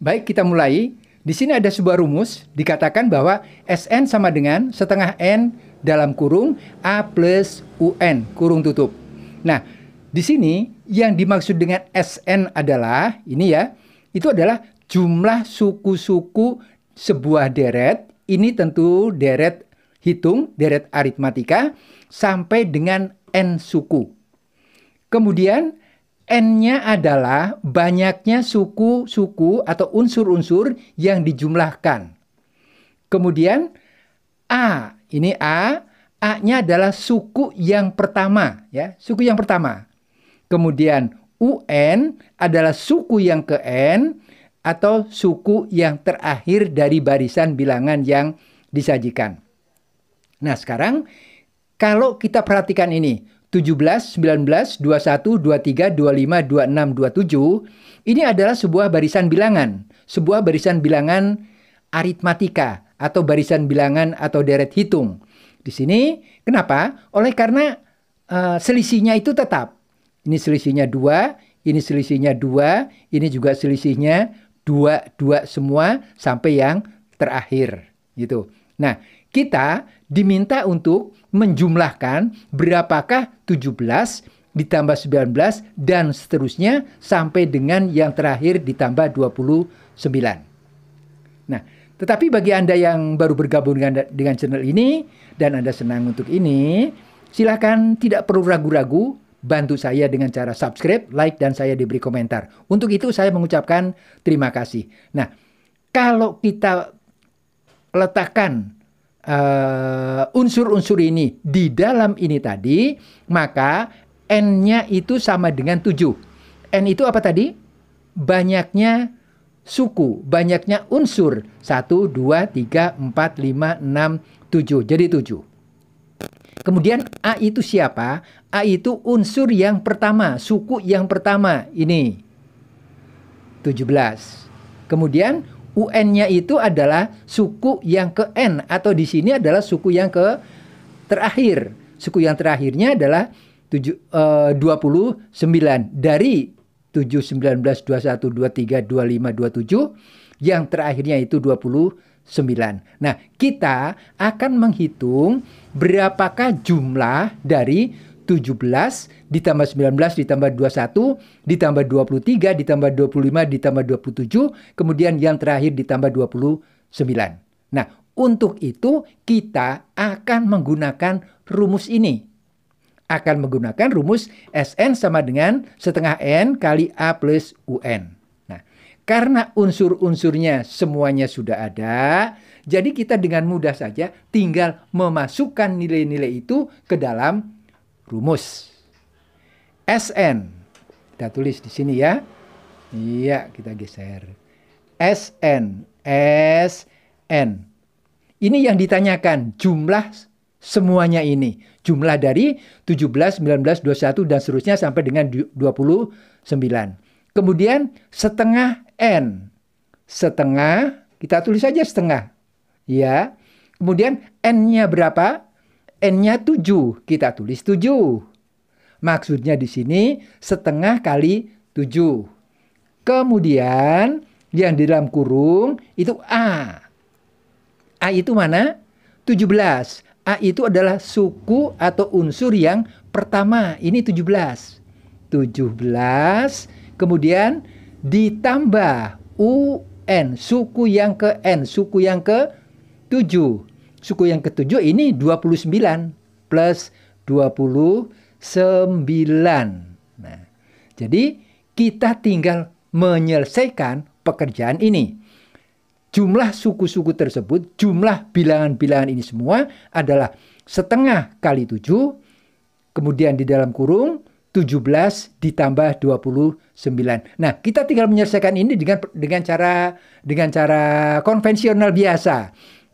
Baik, kita mulai. Di sini ada sebuah rumus dikatakan bahwa Sn sama dengan setengah n dalam kurung A plus UN, kurung tutup. Nah, di sini yang dimaksud dengan Sn adalah ini ya, itu adalah jumlah suku-suku sebuah deret. Ini tentu deret hitung, deret aritmatika sampai dengan n suku. Kemudian N-nya adalah banyaknya suku-suku atau unsur-unsur yang dijumlahkan. Kemudian A, ini A, A-nya adalah suku yang pertama, ya, suku yang pertama. Kemudian UN adalah suku yang ke N atau suku yang terakhir dari barisan bilangan yang disajikan. Nah, sekarang kalau kita perhatikan ini, 17, 19, 21, 23, 25, 26, 27 ini adalah sebuah barisan bilangan, sebuah barisan bilangan aritmatika atau barisan bilangan atau deret hitung. Di sini kenapa? Oleh karena uh, selisihnya itu tetap. Ini selisihnya 2, ini selisihnya 2, ini juga selisihnya 2, 2 semua sampai yang terakhir gitu. Nah, kita diminta untuk menjumlahkan berapakah 17 ditambah 19 dan seterusnya sampai dengan yang terakhir ditambah 29. Nah, tetapi bagi Anda yang baru bergabung dengan, dengan channel ini dan Anda senang untuk ini, silakan tidak perlu ragu-ragu bantu saya dengan cara subscribe, like, dan saya diberi komentar. Untuk itu saya mengucapkan terima kasih. Nah, kalau kita letakkan Eh, unsur-unsur uh, ini di dalam ini tadi, maka n-nya itu sama dengan 7. n itu apa tadi? Banyaknya suku, banyaknya unsur. 1 2 3 4 5 6 7. Jadi 7. Kemudian A itu siapa? A itu unsur yang pertama, suku yang pertama ini. 17. Kemudian UN-nya itu adalah suku yang ke N atau di sini adalah suku yang ke terakhir. Suku yang terakhirnya adalah 7, eh, 29 dari 7 19 21 23 25 27 yang terakhirnya itu 29. Nah, kita akan menghitung berapakah jumlah dari 17 ditambah 19 ditambah 21 ditambah 23 ditambah 25 ditambah 27 kemudian yang terakhir ditambah 29. Nah, untuk itu kita akan menggunakan rumus ini. Akan menggunakan rumus Sn sama dengan setengah N kali A plus UN. Nah, karena unsur-unsurnya semuanya sudah ada, jadi kita dengan mudah saja tinggal memasukkan nilai-nilai itu ke dalam rumus. SN, kita tulis di sini ya. Iya, kita geser. SN, SN. Ini yang ditanyakan, jumlah semuanya ini. Jumlah dari 17, 19, 21, dan seterusnya sampai dengan 29. Kemudian setengah N. Setengah, kita tulis saja setengah. Ya, Kemudian N-nya berapa? N-nya 7, kita tulis 7. Maksudnya di sini setengah kali 7. Kemudian yang di dalam kurung itu A. A itu mana? 17. A itu adalah suku atau unsur yang pertama. Ini 17. 17 kemudian ditambah UN, suku yang ke N, suku yang ke 7 Suku yang ketujuh ini 29 plus 29. Nah, jadi kita tinggal menyelesaikan pekerjaan ini. Jumlah suku-suku tersebut, jumlah bilangan-bilangan ini semua adalah setengah kali tujuh. kemudian di dalam kurung 17 ditambah 29. Nah, kita tinggal menyelesaikan ini dengan dengan cara dengan cara konvensional biasa.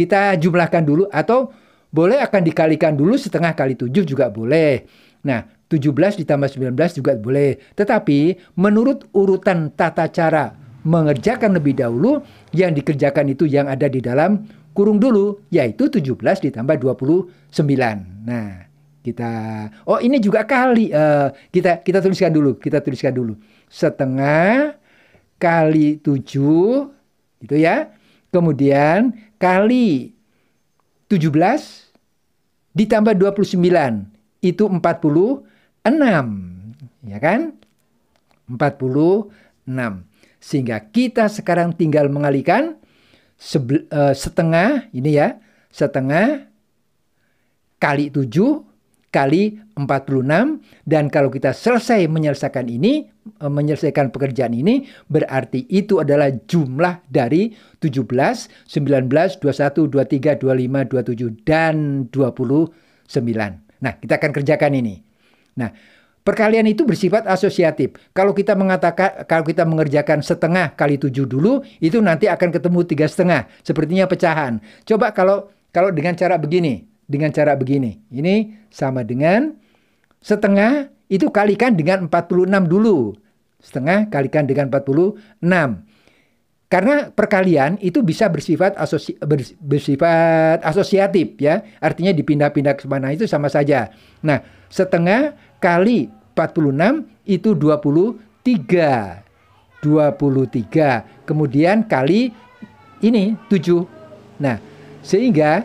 Kita jumlahkan dulu atau boleh akan dikalikan dulu setengah kali 7 juga boleh. Nah, 17 ditambah 19 juga boleh. Tetapi menurut urutan tata cara mengerjakan lebih dahulu, yang dikerjakan itu yang ada di dalam kurung dulu, yaitu 17 ditambah 29. Nah, kita oh ini juga kali uh, kita kita tuliskan dulu, kita tuliskan dulu. Setengah kali 7 gitu ya. Kemudian kali 17 ditambah 29 itu 46 ya kan 46 sehingga kita sekarang tinggal mengalikan eh, setengah ini ya setengah kali 7 kali 46 dan kalau kita selesai menyelesaikan ini eh, menyelesaikan pekerjaan ini berarti itu adalah jumlah dari 17, 19, 21, 23, 25, 27 dan 29. Nah, kita akan kerjakan ini. Nah, Perkalian itu bersifat asosiatif. Kalau kita mengatakan, kalau kita mengerjakan setengah kali tujuh dulu, itu nanti akan ketemu tiga setengah. Sepertinya pecahan. Coba kalau kalau dengan cara begini, dengan cara begini. Ini sama dengan setengah itu kalikan dengan 46 dulu. Setengah kalikan dengan 46. Karena perkalian itu bisa bersifat asosi, bersifat asosiatif ya. Artinya dipindah-pindah ke mana itu sama saja. Nah, setengah kali 46 itu 23. 23. Kemudian kali ini 7. Nah, sehingga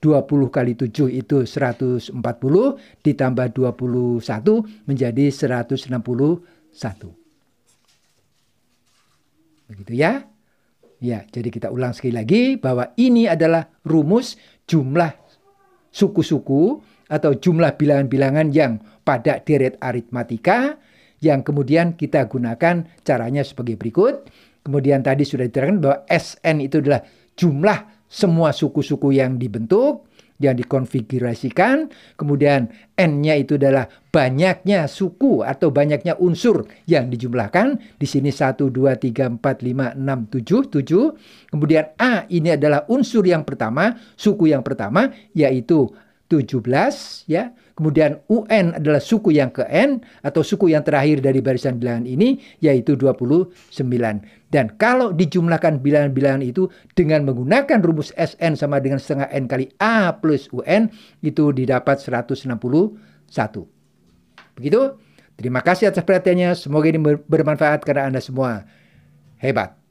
20 kali 7 itu 140 ditambah 21 menjadi 161. Begitu ya. Ya, jadi kita ulang sekali lagi bahwa ini adalah rumus jumlah suku-suku atau jumlah bilangan-bilangan yang pada deret aritmatika yang kemudian kita gunakan caranya sebagai berikut. Kemudian tadi sudah diterangkan bahwa SN itu adalah jumlah semua suku-suku yang dibentuk, yang dikonfigurasikan, kemudian n-nya itu adalah banyaknya suku atau banyaknya unsur yang dijumlahkan. Di sini 1, 2, 3, 4, 5, 6, 7, 7. Kemudian A ini adalah unsur yang pertama, suku yang pertama, yaitu 17 ya Kemudian UN adalah suku yang ke N atau suku yang terakhir dari barisan bilangan ini yaitu 29. Dan kalau dijumlahkan bilangan-bilangan itu dengan menggunakan rumus SN sama dengan setengah N kali A plus UN itu didapat 161. Begitu? Terima kasih atas perhatiannya. Semoga ini bermanfaat karena Anda semua. Hebat.